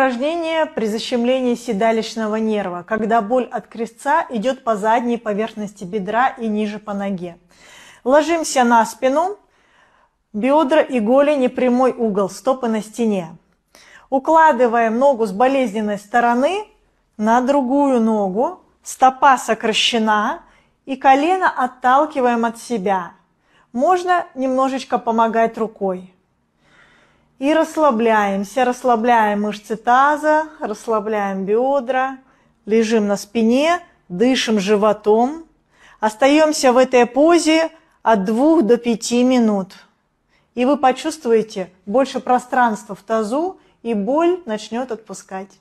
упражнение при защемлении седалищного нерва, когда боль от крестца идет по задней поверхности бедра и ниже по ноге. Ложимся на спину, бедра и голени прямой угол, стопы на стене. Укладываем ногу с болезненной стороны на другую ногу, стопа сокращена и колено отталкиваем от себя. Можно немножечко помогать рукой. И расслабляемся, расслабляем мышцы таза, расслабляем бедра, лежим на спине, дышим животом. Остаемся в этой позе от 2 до 5 минут. И вы почувствуете больше пространства в тазу, и боль начнет отпускать.